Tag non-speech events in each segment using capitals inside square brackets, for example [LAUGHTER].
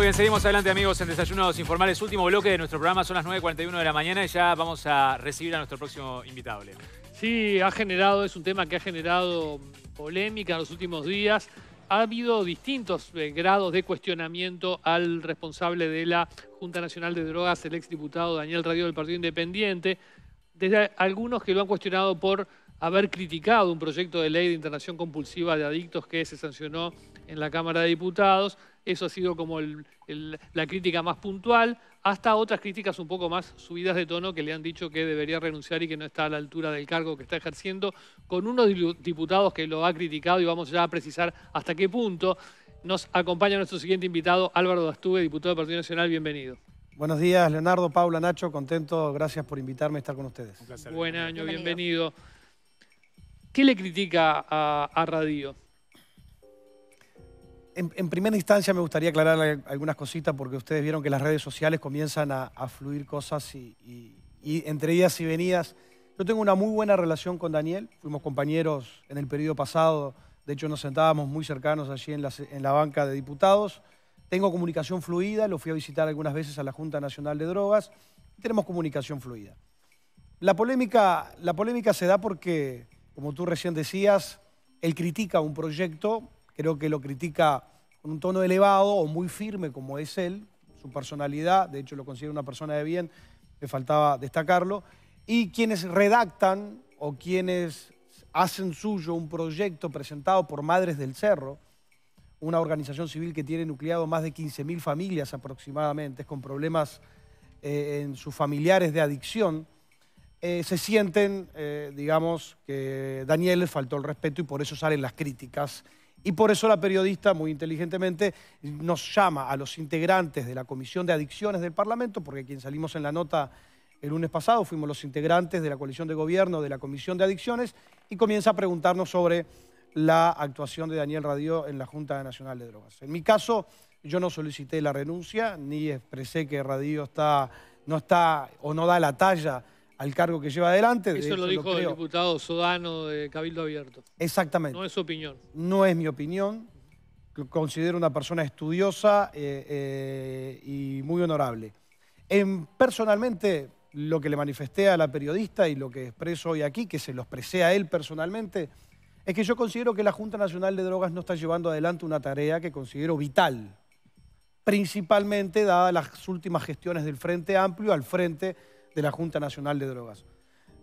Muy bien, seguimos adelante amigos en Desayunos Informales. Último bloque de nuestro programa, son las 9.41 de la mañana y ya vamos a recibir a nuestro próximo invitado. Sí, ha generado, es un tema que ha generado polémica en los últimos días. Ha habido distintos eh, grados de cuestionamiento al responsable de la Junta Nacional de Drogas, el exdiputado Daniel Radio del Partido Independiente, desde algunos que lo han cuestionado por haber criticado un proyecto de ley de internación compulsiva de adictos que se sancionó en la Cámara de Diputados. Eso ha sido como la crítica más puntual, hasta otras críticas un poco más subidas de tono que le han dicho que debería renunciar y que no está a la altura del cargo que está ejerciendo, con unos diputados que lo ha criticado y vamos ya a precisar hasta qué punto. Nos acompaña nuestro siguiente invitado, Álvaro Dastube, diputado del Partido Nacional. Bienvenido. Buenos días, Leonardo, Paula, Nacho, contento, gracias por invitarme a estar con ustedes. Buen año, bienvenido. ¿Qué le critica a, a Radio? en, primera instancia me gustaría aclarar algunas cositas porque ustedes vieron que las redes sociales comienzan a, fluir cosas y, entre idas y venidas. Yo tengo una muy buena relación con Daniel, fuimos compañeros en el periodo pasado, de hecho nos sentábamos muy cercanos allí en la, banca de diputados. Tengo comunicación fluida, lo fui a visitar algunas veces a la Junta Nacional de Drogas, tenemos comunicación fluida. La polémica, la polémica se da porque, como tú recién decías, él critica un proyecto creo que lo critica con un tono elevado o muy firme como es él, su personalidad, de hecho lo considero una persona de bien, me faltaba destacarlo, y quienes redactan o quienes hacen suyo un proyecto presentado por Madres del Cerro, una organización civil que tiene nucleado más de 15.000 familias aproximadamente, con problemas eh, en sus familiares de adicción, eh, se sienten, eh, digamos, que Daniel les faltó el respeto y por eso salen las críticas y por eso la periodista, muy inteligentemente, nos llama a los integrantes de la Comisión de Adicciones del Parlamento, porque quien salimos en la nota el lunes pasado fuimos los integrantes de la coalición de gobierno de la Comisión de Adicciones, y comienza a preguntarnos sobre la actuación de Daniel Radio en la Junta Nacional de Drogas. En mi caso, yo no solicité la renuncia, ni expresé que Radio está, no está o no da la talla al cargo que lleva adelante. Eso, lo dijo el diputado Sodano de Cabildo Abierto. Exactamente. No es su opinión. No es mi opinión. Considero una persona estudiosa eh, eh, y muy honorable. En, personalmente, lo que le manifesté a la periodista y lo que expreso hoy aquí, que se lo expresé a él personalmente, es que yo considero que la Junta Nacional de Drogas no está llevando adelante una tarea que considero vital, principalmente dadas las últimas gestiones del Frente Amplio al frente de la Junta Nacional de Drogas.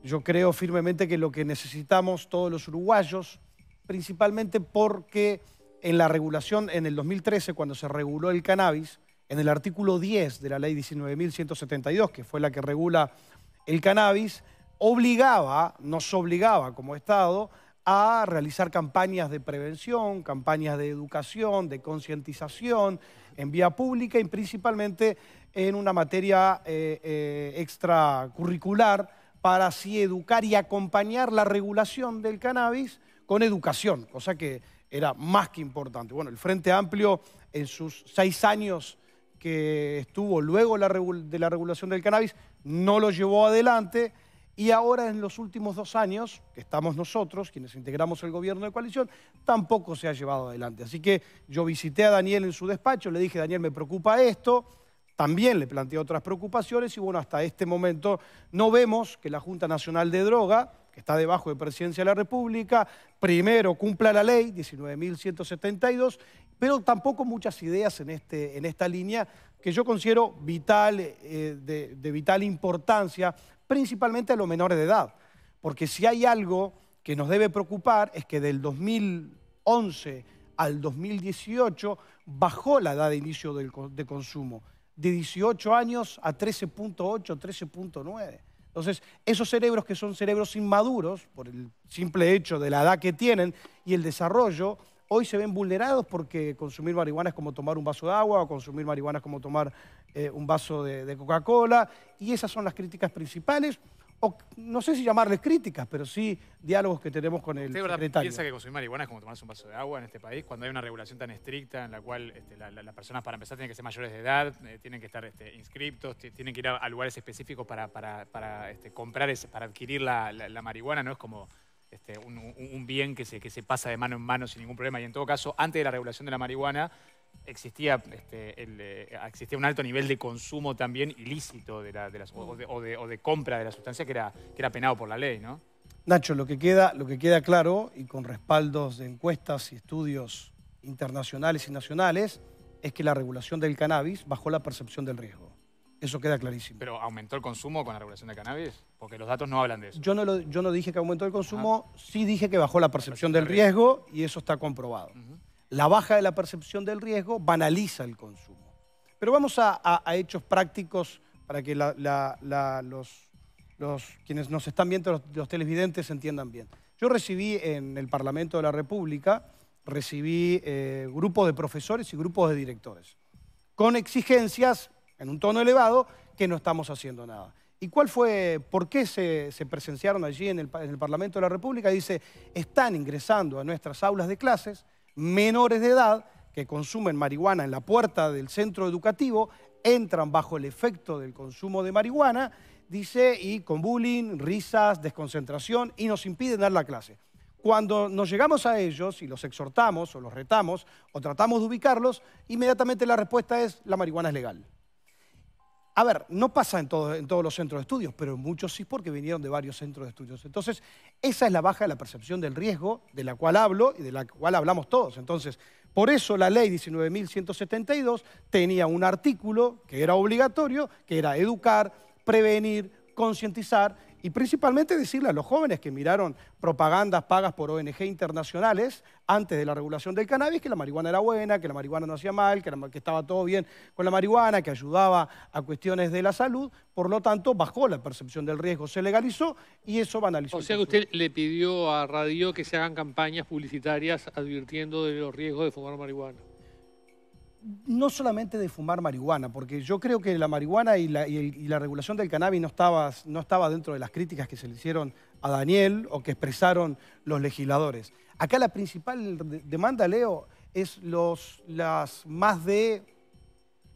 Yo creo firmemente que lo que necesitamos todos los uruguayos, principalmente porque en la regulación, en el 2013, cuando se reguló el cannabis, en el artículo 10 de la ley 19.172, que fue la que regula el cannabis, obligaba, nos obligaba como Estado, a realizar campañas de prevención, campañas de educación, de concientización en vía pública y principalmente en una materia eh, eh, extracurricular para así educar y acompañar la regulación del cannabis con educación, cosa que era más que importante. Bueno, el Frente Amplio en sus seis años que estuvo luego de la regulación del cannabis no lo llevó adelante y ahora en los últimos dos años, que estamos nosotros, quienes integramos el gobierno de coalición, tampoco se ha llevado adelante. Así que yo visité a Daniel en su despacho, le dije, Daniel, me preocupa esto, también le planteé otras preocupaciones y bueno, hasta este momento no vemos que la Junta Nacional de Droga, que está debajo de Presidencia de la República, primero cumpla la ley 19.172, pero tampoco muchas ideas en, este, en esta línea que yo considero vital, eh, de, de vital importancia, principalmente a los menores de edad. Porque si hay algo que nos debe preocupar es que del 2011 al 2018 bajó la edad de inicio de consumo, de 18 años a 13.8, 13.9. Entonces, esos cerebros que son cerebros inmaduros, por el simple hecho de la edad que tienen y el desarrollo, hoy se ven vulnerados porque consumir marihuana es como tomar un vaso de agua o consumir marihuana es como tomar eh, un vaso de, Coca-Cola. Y esas son las críticas principales. O, no sé si llamarles críticas, pero sí diálogos que tenemos con el ¿Usted piensa que consumir marihuana es como tomarse un vaso de agua en este país, cuando hay una regulación tan estricta en la cual este, las personas para empezar tienen que ser mayores de edad, eh, tienen que estar este, inscriptos, tienen que ir a, lugares específicos para, este, comprar, para adquirir la marihuana, no es como este, un, bien que se, que se pasa de mano en mano sin ningún problema. Y en todo caso, antes de la regulación de la marihuana, existía, este, eh, existía un alto nivel de consumo también ilícito de, o, de, o, de, compra de la sustancia que era, que era penado por la ley, ¿no? Nacho, lo que, queda, lo que queda claro, y con respaldos de encuestas y estudios internacionales y nacionales, es que la regulación del cannabis bajó la percepción del riesgo. Eso queda clarísimo. ¿Pero aumentó el consumo con la regulación de cannabis? Porque los datos no hablan de eso. Yo no, yo no dije que aumentó el consumo, sí dije que bajó la percepción, del riesgo. y eso está comprobado. La baja de la percepción del riesgo banaliza el consumo. Pero vamos a, hechos prácticos para que los, quienes nos están viendo, los, televidentes, entiendan bien. Yo recibí en el Parlamento de la República, recibí eh, grupos de profesores y grupos de directores, con exigencias en un tono elevado que no estamos haciendo nada. ¿Y cuál fue, por qué se, presenciaron allí en en el, Parlamento de la República? Dice, están ingresando a nuestras aulas de clases menores de edad que consumen marihuana en la puerta del centro educativo, entran bajo el efecto del consumo de marihuana, dice, y con bullying, risas, desconcentración, y nos impiden dar la clase. Cuando nos llegamos a ellos y los exhortamos o los retamos o tratamos de ubicarlos, inmediatamente la respuesta es, la marihuana es legal. A ver, no pasa en, en todos los centros de estudios, pero en muchos sí porque vinieron de varios centros de estudios. Entonces, esa es la baja de la percepción del riesgo de la cual hablo y de la cual hablamos todos. Entonces, por eso la ley 19.172 tenía un artículo que era obligatorio, que era educar, prevenir, concientizar y principalmente decirle a los jóvenes que miraron propagandas pagas por ONG internacionales antes de la regulación del cannabis que la marihuana era buena, que la marihuana no hacía mal, que, estaba todo bien con la marihuana, que ayudaba a cuestiones de la salud, por lo tanto bajó la percepción del riesgo, se legalizó y eso banalizó. O sea que usted le pidió a Radio que se hagan campañas publicitarias advirtiendo de los riesgos de fumar marihuana no solamente de fumar marihuana, porque yo creo que la marihuana y la, regulación del cannabis no estaba, dentro de las críticas que se le hicieron a Daniel o que expresaron los legisladores. Acá la principal demanda, Leo, es las más de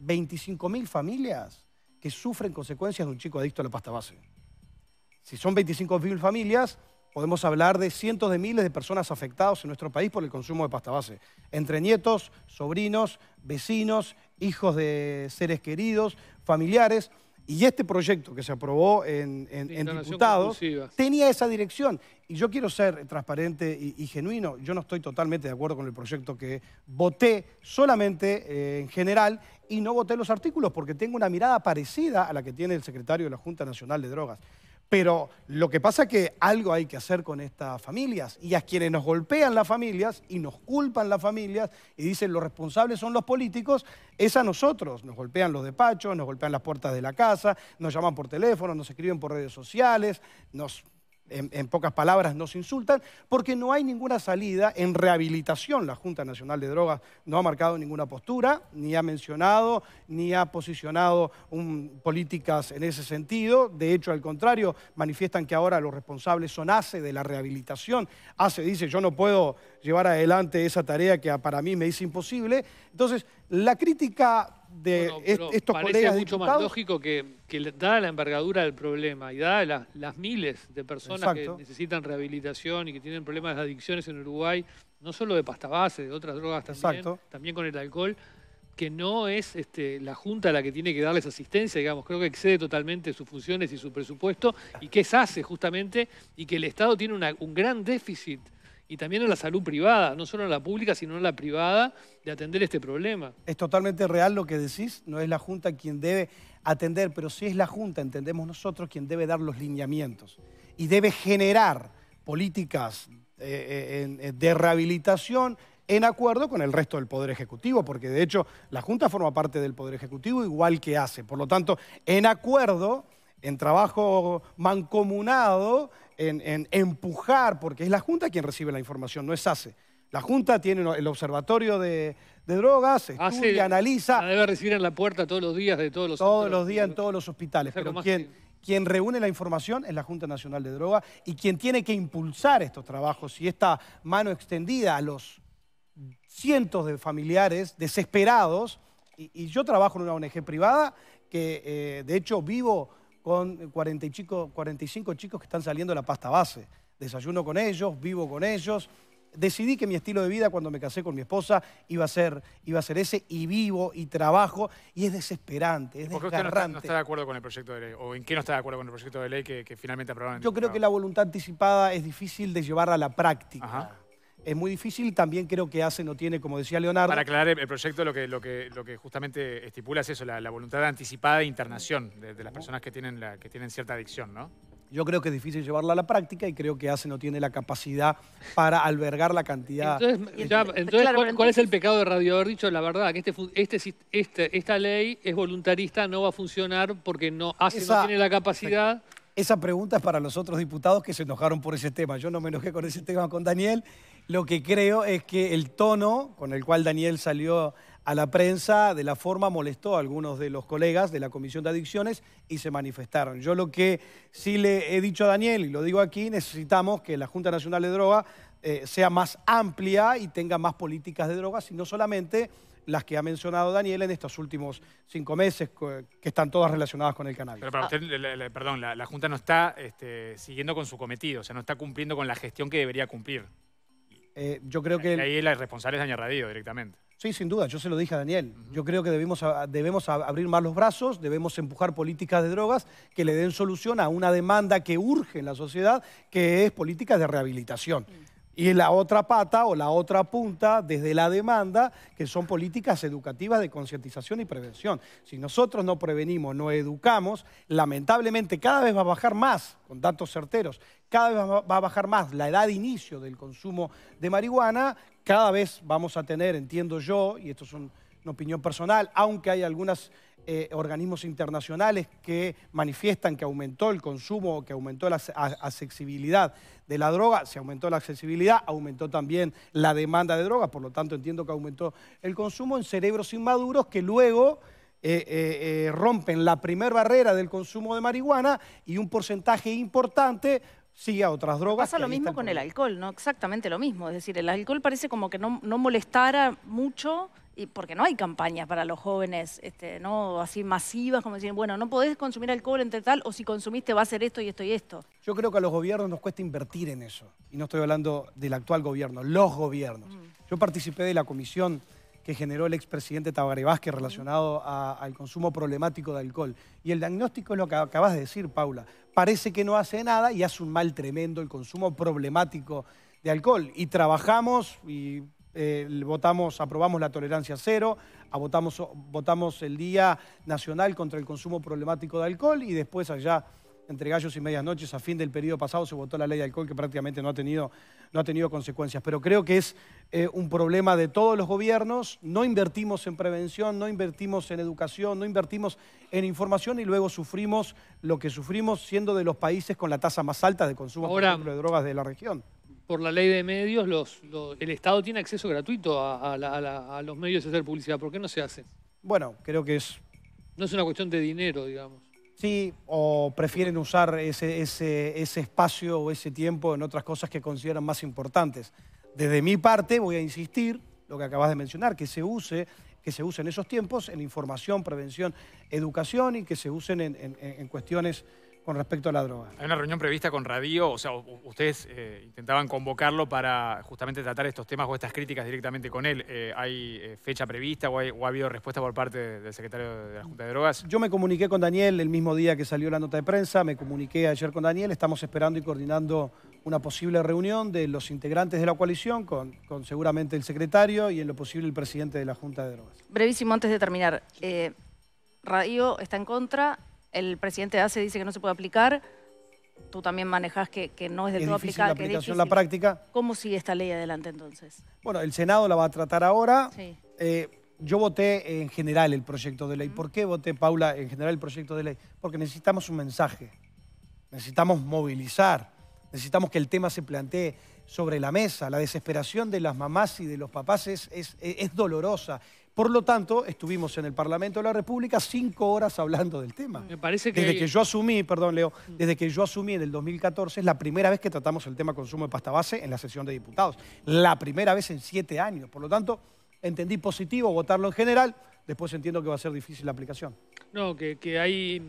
25.000 familias que sufren consecuencias de un chico adicto a la pasta base. Si son 25.000 familias, Podemos hablar de cientos de miles de personas afectadas en nuestro país por el consumo de pasta base, entre nietos, sobrinos, vecinos, hijos de seres queridos, familiares. Y este proyecto que se aprobó en, en, diputados tenía esa dirección. Y yo quiero ser transparente y, genuino. Yo no estoy totalmente de acuerdo con el proyecto que voté solamente eh, en general y no voté los artículos porque tengo una mirada parecida a la que tiene el secretario de la Junta Nacional de Drogas. Pero lo que pasa es que algo hay que hacer con estas familias. Y a quienes nos golpean las familias y nos culpan las familias y dicen los responsables son los políticos, es a nosotros. Nos golpean los despachos, nos golpean las puertas de la casa, nos llaman por teléfono, nos escriben por redes sociales, nos en, pocas palabras, nos insultan, porque no hay ninguna salida en rehabilitación. La Junta Nacional de Drogas no ha marcado ninguna postura, ni ha mencionado, ni ha posicionado políticas en ese sentido. De hecho, al contrario, manifiestan que ahora los responsables son ACE de la rehabilitación. ACE dice, yo no puedo llevar adelante esa tarea que para mí me es imposible. Entonces, la crítica de bueno, parece mucho más lógico que, que da la envergadura del problema y da las miles de personas que necesitan rehabilitación y que tienen problemas de adicciones en Uruguay, no solo de pasta base, de otras drogas también, también con el alcohol, que no es este, la Junta la que tiene que darles asistencia, digamos, creo que excede totalmente sus funciones y su presupuesto, y que se hace justamente, y que el Estado tiene un gran déficit y también en la salud privada, no solo en la pública, sino en la privada, de atender este problema. Es totalmente real lo que decís, no es la Junta quien debe atender, pero sí es la Junta, entendemos nosotros, quien debe dar los lineamientos y debe generar políticas eh, eh, eh, de rehabilitación en acuerdo con el resto del Poder Ejecutivo, porque de hecho la Junta forma parte del Poder Ejecutivo igual que hace. Por lo tanto, en acuerdo, en trabajo mancomunado, en, empujar, porque es la Junta quien recibe la información, no es ACE. La Junta tiene el observatorio de, drogas, ah, estudia, analiza. debe recibir en la puerta todos los días de todos los Todos los días en todos los hospitales. pero quien, reúne la información es la Junta Nacional de Drogas y quien tiene que impulsar estos trabajos y esta mano extendida a los cientos de familiares desesperados. Y, yo trabajo en una ONG privada que eh, de hecho vivo con 40 y 45 chicos que están saliendo de la pasta base. Desayuno con ellos, vivo con ellos. Decidí que mi estilo de vida cuando me casé con mi esposa iba a ser, iba a ser ese y vivo y trabajo y es desesperante, es no está, de acuerdo con el proyecto de ley? ¿O en qué no está de acuerdo con el proyecto de ley que, finalmente aprobaron? Yo creo que la voluntad anticipada es difícil de llevar a la práctica es muy difícil. También creo que hace no tiene, como decía Leonardo. Para aclarar el proyecto, lo que, justamente estipula es eso, la, voluntad anticipada de internación de, las personas que tienen, cierta adicción, ¿no? Yo creo que es difícil llevarla a la práctica y creo que ACE no tiene la capacidad para albergar la cantidad. Entonces, ¿cuál, es el pecado de Radio haber dicho? La verdad, que este este, este, esta ley es voluntarista, no va a funcionar porque no, ACE no tiene la capacidad. Esa pregunta es para los otros diputados que se enojaron por ese tema. Yo no me enojé con ese tema con Daniel. Lo que creo es que el tono con el cual Daniel salió a la prensa de la forma molestó a algunos de los colegas de la Comisión de Adicciones y se manifestaron. Yo lo que sí le he dicho a Daniel y lo digo aquí, necesitamos que la Junta Nacional de Droga eh, sea más amplia y tenga más políticas de drogas y no solamente las que ha mencionado Daniel en estos últimos cinco meses, que están todas relacionadas con el cannabis. Pero para usted, perdón, la, Junta no está este, siguiendo con su cometido, o sea, no está cumpliendo con la gestión que debería cumplir. Eh, yo creo que... Ahí la responsable es Daniel Radio directamente. Sí, sin duda, yo se lo dije a Daniel. Yo creo que debemos, debemos abrir más los brazos, debemos empujar políticas de drogas que le den solución a una demanda que urge en la sociedad, que es políticas de rehabilitación. Mm. Y la otra pata o la otra punta desde la demanda, que son políticas educativas de concientización y prevención. Si nosotros no prevenimos, no educamos, lamentablemente cada vez va a bajar más, con datos certeros, cada vez va a bajar más la edad de inicio del consumo de marihuana, cada vez vamos a tener, entiendo yo, y esto es una opinión personal, aunque hay algunas eh, organismos internacionales que manifiestan que aumentó el consumo, que aumentó la accesibilidad de la droga, se aumentó la accesibilidad, aumentó también la demanda de drogas, por lo tanto entiendo que aumentó el consumo en cerebros inmaduros que luego... Eh, eh, rompen la primera barrera del consumo de marihuana y un porcentaje importante sigue a otras drogas. Pasa lo mismo con el alcohol, ¿no? Exactamente lo mismo. Es decir, el alcohol parece como que no, no molestara mucho porque no hay campañas para los jóvenes, este, ¿no? Así masivas, como decir, bueno, no podés consumir alcohol entre tal, o si consumiste va a ser esto y esto y esto. Yo creo que a los gobiernos nos cuesta invertir en eso. Y no estoy hablando del actual gobierno, los gobiernos. Mm. Yo participé de la comisión que generó el expresidente Tabaré Vázquez relacionado mm. al consumo problemático de alcohol. Y el diagnóstico es lo que acabas de decir, Paula. Parece que no hace nada y hace un mal tremendo el consumo problemático de alcohol. Y trabajamos y eh, votamos, aprobamos la tolerancia cero, votamos, votamos el Día Nacional contra el Consumo Problemático de Alcohol y después allá entre gallos y medias noches, a fin del periodo pasado se votó la ley de alcohol que prácticamente no ha tenido, no ha tenido consecuencias. Pero creo que es eh, un problema de todos los gobiernos. No invertimos en prevención, no invertimos en educación, no invertimos en información y luego sufrimos lo que sufrimos siendo de los países con la tasa más alta de consumo de drogas de la región por la ley de medios, el Estado tiene acceso gratuito a, los medios de hacer publicidad. ¿Por qué no se hace? Bueno, creo que es... No es una cuestión de dinero, digamos. Sí, o prefieren usar ese, espacio o ese tiempo en otras cosas que consideran más importantes. Desde mi parte voy a insistir, lo que acabas de mencionar, que se use que se usen esos tiempos en información, prevención, educación y que se usen en cuestiones con respecto a la droga. Hay una reunión prevista con Radío? o sea, ustedes eh, intentaban convocarlo para justamente tratar estos temas o estas críticas directamente con él. Eh, ¿Hay eh, fecha prevista o, ha habido respuesta por parte del secretario de la Junta de Drogas? Yo me comuniqué con Daniel el mismo día que salió la nota de prensa, me comuniqué ayer con Daniel, estamos esperando y coordinando una posible reunión de los integrantes de la coalición con, con seguramente el secretario y en lo posible el presidente de la Junta de Drogas. Brevísimo, antes de terminar, eh, Radio está en contra, el presidente hace, dice que no se puede aplicar, tú también manejas que, no es de todo aplicable. que es la práctica. ¿Cómo sigue esta ley adelante entonces? Bueno, el Senado la va a tratar ahora. Eh, yo voté en general el proyecto de ley. ¿Por qué voté, Paula, en general el proyecto de ley? Porque necesitamos un mensaje, necesitamos movilizar, necesitamos que el tema se plantee sobre la mesa. La desesperación de las mamás y de los papás es dolorosa por lo tanto, estuvimos en el Parlamento de la República cinco horas hablando del tema. Desde que yo asumí, perdón Leo, desde que yo asumí en el 2014, es la primera vez que tratamos el tema consumo de pasta base en la sesión de diputados. La primera vez en siete años. Por lo tanto, entendí positivo votarlo en general, después entiendo que va a ser difícil la aplicación. No, que, que hay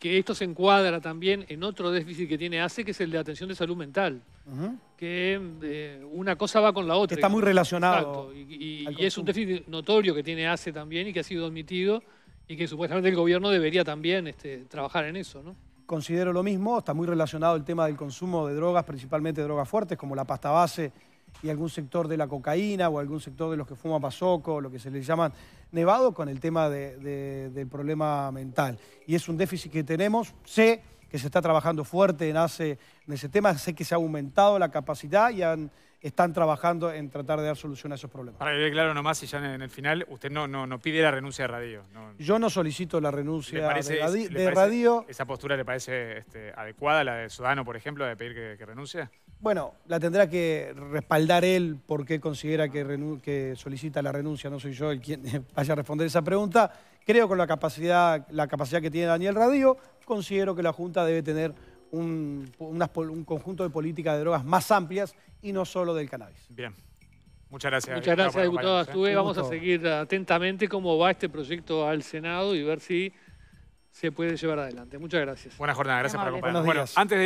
que esto se encuadra también en otro déficit que tiene ACE, que es el de atención de salud mental. Que eh, una cosa va con la otra. Está muy relacionado. Y, es un déficit notorio que tiene ACE también y que ha sido admitido y que supuestamente el gobierno debería también este, trabajar en eso, ¿no? Considero lo mismo, está muy relacionado el tema del consumo de drogas, principalmente drogas fuertes como la pasta base y algún sector de la cocaína o algún sector de los que fuma pasoco, lo que se les llama nevado, con el tema del problema mental. Y es un déficit que tenemos. Sé que se está trabajando fuerte en, en ese tema, sé que se ha aumentado la capacidad y están trabajando en tratar de dar solución a esos problemas. Para que claro nomás, y ya en el final, usted no, no, pide la renuncia de Radio. Yo no solicito la renuncia de, Radio. ¿Esa postura le parece este, adecuada, la de ciudadano por ejemplo, de pedir que, que renuncie? Bueno, la tendrá que respaldar él porque considera que, solicita la renuncia, no soy yo el quien [LAUGHS] vaya a responder esa pregunta. Creo con la capacidad, la capacidad que tiene Daniel Radío, considero que la Junta debe tener un, conjunto de políticas de drogas más amplias y no solo del cannabis. Bien. Muchas gracias. Muchas gracias, diputado Astube. Vamos a seguir atentamente cómo va este proyecto al Senado y ver si se puede llevar adelante. Muchas gracias. Buena jornada, gracias por acompañarnos. Bueno,